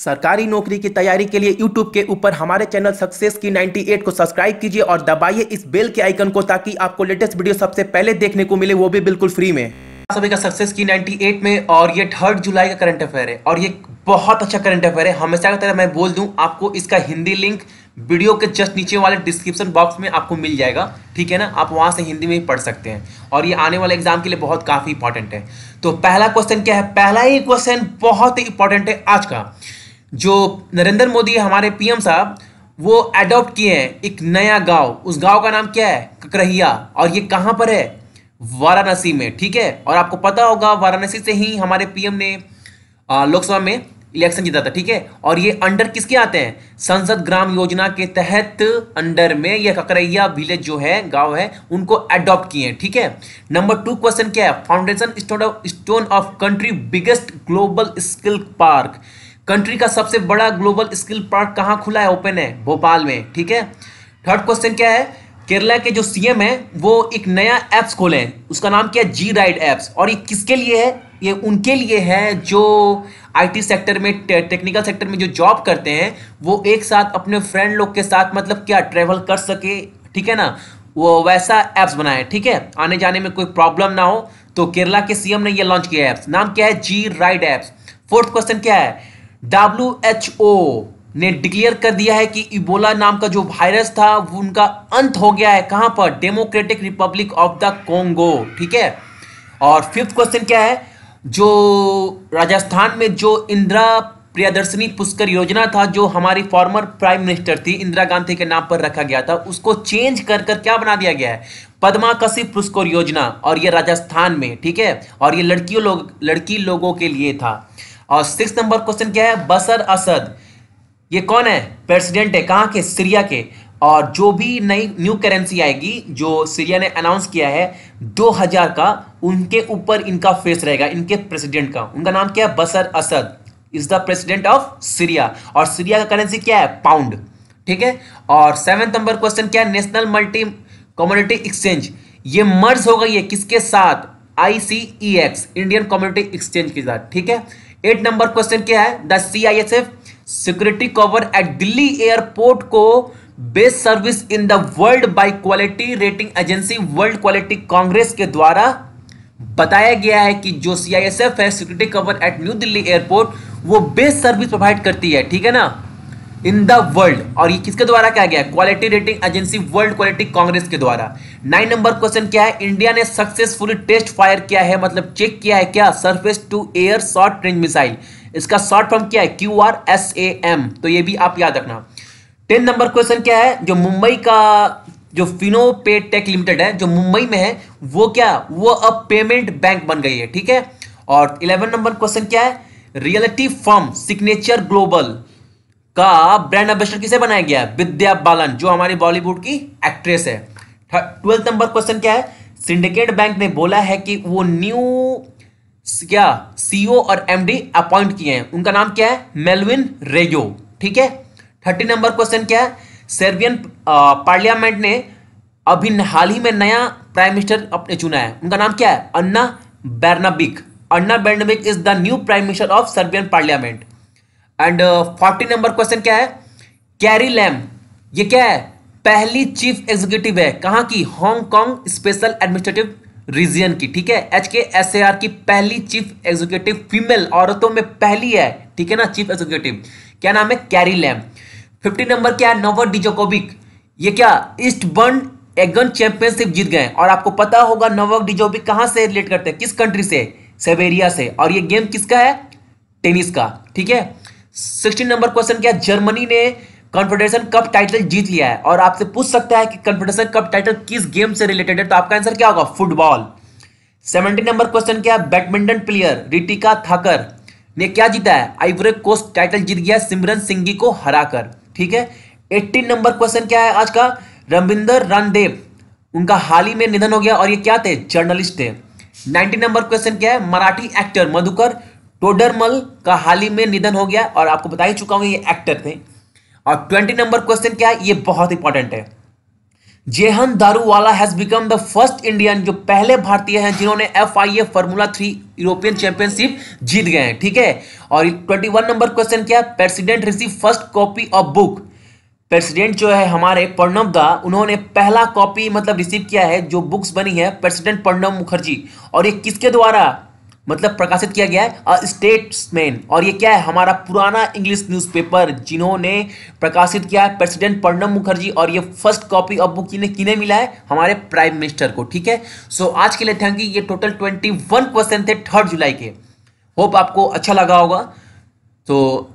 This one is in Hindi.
सरकारी नौकरी की तैयारी के लिए YouTube के ऊपर हमारे चैनल सक्सेस की 98 को सब्सक्राइब कीजिए और दबाइए इस बेल के आइकन को ताकि आपको लेटेस्ट वीडियो सबसे पहले देखने को मिले वो भी बिल्कुल फ्री में सभी का सक्सेस की 98 में और ये थर्ड जुलाई का करंट अफेयर है और ये बहुत अच्छा करंट अफेयर है हमेशा की तरह मैं बोल दूं आपको इसका हिंदी लिंक वीडियो के जस्ट नीचे वाले डिस्क्रिप्शन बॉक्स में आपको मिल जाएगा ठीक है ना आप वहाँ से हिंदी में ही पढ़ सकते हैं और ये आने वाले एग्जाम के लिए बहुत काफ़ी इंपॉर्टेंट है तो पहला क्वेश्चन क्या है पहला ही क्वेश्चन बहुत ही इंपॉर्टेंट है आज का जो नरेंद्र मोदी हमारे पीएम साहब वो एडॉप्ट किए हैं एक नया गांव उस गांव का नाम क्या है ककरहिया और ये कहां पर है वाराणसी में ठीक है और आपको पता होगा वाराणसी से ही हमारे पीएम ने लोकसभा में इलेक्शन जीता था ठीक है और ये अंडर किसके आते हैं संसद ग्राम योजना के तहत अंडर में यह ककरैया विलेज जो है गांव है उनको एडॉप्ट किए हैं ठीक है नंबर टू क्वेश्चन क्या है foundation stone of country biggest global skill park country का सबसे बड़ा ग्लोबल स्किल पार्क कहाँ खुला है ओपन है भोपाल में ठीक है थर्ड क्वेश्चन क्या है केरला के जो सीएम है वो एक नया ऐप्स खोले हैं उसका नाम क्या है जी राइड ऐप्स और ये किसके लिए है ये उनके लिए है जो आईटी सेक्टर में टेक्निकल सेक्टर में जो जॉब करते हैं वो एक साथ अपने फ्रेंड लोग के साथ मतलब क्या ट्रेवल कर सके ठीक है ना वो वैसा ऐप्स बनाए ठीक है आने जाने में कोई प्रॉब्लम ना हो तो केरला के सीएम ने ये लॉन्च किया है ऐप्स नाम क्या है G ride apps fourth question क्या है डब्ल्यू एच ओ ने डिक्लेयर कर दिया है कि इबोला नाम का जो वायरस था वो उनका अंत हो गया है कहां पर Democratic Republic of the Congo ठीक है और फिफ्थ क्वेश्चन क्या है जो राजस्थान में जो इंदिरा प्रियदर्शनी पुष्कर योजना था जो हमारी फॉर्मर प्राइम मिनिस्टर थी इंदिरा गांधी के नाम पर रखा गया था उसको चेंज कर कर क्या बना दिया गया है पदमा कशी पुष्कर योजना और ये राजस्थान में ठीक है और ये लड़कियों लोग लड़की लोगों के लिए था और सिक्स नंबर क्वेश्चन क्या है बसर असद ये कौन है प्रेसिडेंट है कहाँ के सीरिया के और जो भी नई न्यू करेंसी आएगी जो सीरिया ने अनाउंस किया है 2000 का उनके ऊपर इनका फेस रहेगा इनके प्रेसिडेंट का उनका नाम क्या है Bashar Assad is the president of Syria और सीरिया का करेंसी क्या है पाउंड ठीक है और सेवेंथ नंबर क्वेश्चन क्या है नेशनल मल्टी कम्युनिटी एक्सचेंज ये मर्ज होगा ये किसके साथ आईसीईएक्स इंडियन कम्युनिटी एक्सचेंज के साथ ठीक है एट नंबर क्वेश्चन क्या है the C I S F security cover at Delhi airport को best service in the world by quality rating agency world quality congress के द्वारा बताया गया है कि जो सी आई एस एफ है security cover at New Delhi airport वो बेस्ट सर्विस प्रोवाइड करती है ठीक है ना इन द वर्ल्ड और ये किसके द्वारा क्या गया quality rating agency world quality congress के द्वारा नाइन नंबर क्वेश्चन क्या है इंडिया ने सक्सेसफुली टेस्ट फायर किया है मतलब चेक किया है क्या surface to air short range missile इसका शॉर्ट फॉर्म क्या है Q R S A M तो ये भी आप याद रखना टेन नंबर क्वेश्चन क्या है जो मुंबई का जो फिनो पे टेक लिमिटेड है जो मुंबई में है वो क्या वो अब पेमेंट बैंक बन गई है ठीक है और इलेवन नंबर क्वेश्चन क्या है रियलिटी फॉर्म सिग्नेचर ग्लोबल का ब्रांड एम्बेसडर किसे बनाया गया है विद्या बालन जो हमारी बॉलीवुड की एक्ट्रेस है ट्वेल्थ नंबर क्वेश्चन क्या है सिंडिकेट बैंक ने बोला है कि वो न्यू क्या सीईओ e और एमडी अपॉइंट किए हैं उनका नाम क्या है मेलविन रेगो ठीक है थर्टी नंबर क्वेश्चन क्या है सर्बियन पार्लियामेंट ने अभी हाल ही में नया प्राइम मिनिस्टर अपने चुना है उनका नाम क्या है Ana Brnabic Ana Brnabic is the new prime minister of Serbian parliament and forty number question क्या है कैरी लैम ये क्या है पहली चीफ एग्जीक्यूटिव है कहां की हांगकांग स्पेशल एडमिनिस्ट्रेटिव रीजन की ठीक है एच के एस ए आर की पहली चीफ एग्जीक्यूटिव फीमेल औरतों में पहली है ठीक है ना चीफ एग्जीक्यूटिव क्या नाम है कैरी लैम फिफ्टी नंबर क्या है नोवर डिजोकोबिक ये क्या ईस्ट बर्न एगन चैंपियनशिप जीत गए और आपको पता होगा नोवक डिजोबिक कहां से रिलेट करते हैं किस कंट्री से सेवेरिया से और ये गेम किसका है टेनिस का ठीक है सिक्सटीन नंबर क्वेश्चन क्या जर्मनी ने कॉन्फेडरेशन कप टाइटल जीत लिया है और आपसे पूछ सकता है कि कॉन्फेडरेशन कप टाइटल किस गेम से रिलेटेड है तो आपका आंसर क्या होगा फुटबॉल सेवनटीन नंबर क्वेश्चन क्या है बैडमिंटन प्लेयर रिटिका थाकर ने क्या जीता है आइवरे कोस्ट टाइटल जीत गया सिमरन सिंगी को हराकर ठीक है एट्टीन नंबर क्वेश्चन क्या है आज का रविंदर रणदेव उनका हाल ही में निधन हो गया और ये क्या थे जर्नलिस्ट थे नाइनटीन नंबर क्वेश्चन क्या है मराठी एक्टर मधुकर टोडरमल का हाल ही में निधन हो गया और आपको बता ही चुका हूं ये एक्टर थे और ट्वेंटी नंबर क्वेश्चन क्या है ये बहुत इंपॉर्टेंट है Jehan Daruvala has become the first Indian जो पहले भारतीय हैं जिन्होंने F I A formula three European championship जीत गए हैं ठीक है और ट्वेंटी वन नंबर क्वेश्चन क्या है president receive first copy of book president जो है हमारे प्रणब दा उन्होंने पहला कॉपी मतलब रिसीव किया है जो बुक्स बनी है प्रेसिडेंट प्रणब मुखर्जी और ये किसके द्वारा मतलब प्रकाशित किया गया है अ स्टेट्समैन और ये क्या है हमारा पुराना इंग्लिश न्यूज़पेपर जिन्होंने प्रकाशित किया है प्रेसिडेंट प्रणब मुखर्जी और ये फर्स्ट कॉपी ऑफ बुक किन्हें किन्हें मिला है हमारे प्राइम मिनिस्टर को ठीक है सो so, आज के लिए थैंक यू ये टोटल ट्वेंटी वन परसेंट थे थर्ड जुलाई के होप आपको अच्छा लगा होगा तो